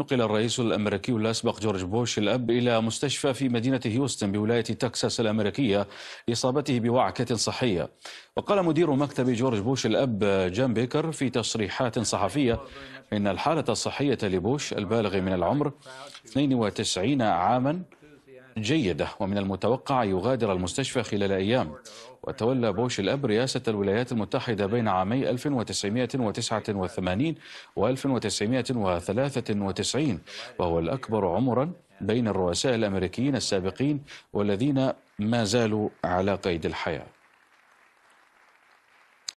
نقل الرئيس الأمريكي الأسبق جورج بوش الأب إلى مستشفى في مدينة هيوستن بولاية تكساس الأمريكية لإصابته بوعكة صحية وقال مدير مكتب جورج بوش الأب جان بيكر في تصريحات صحفية إن الحالة الصحية لبوش البالغ من العمر 92 عاماً جيدة ومن المتوقع يغادر المستشفى خلال أيام وتولى بوش الأب رئاسة الولايات المتحدة بين عامي 1989 و 1993 وهو الأكبر عمرا بين الرؤساء الأمريكيين السابقين والذين ما زالوا على قيد الحياة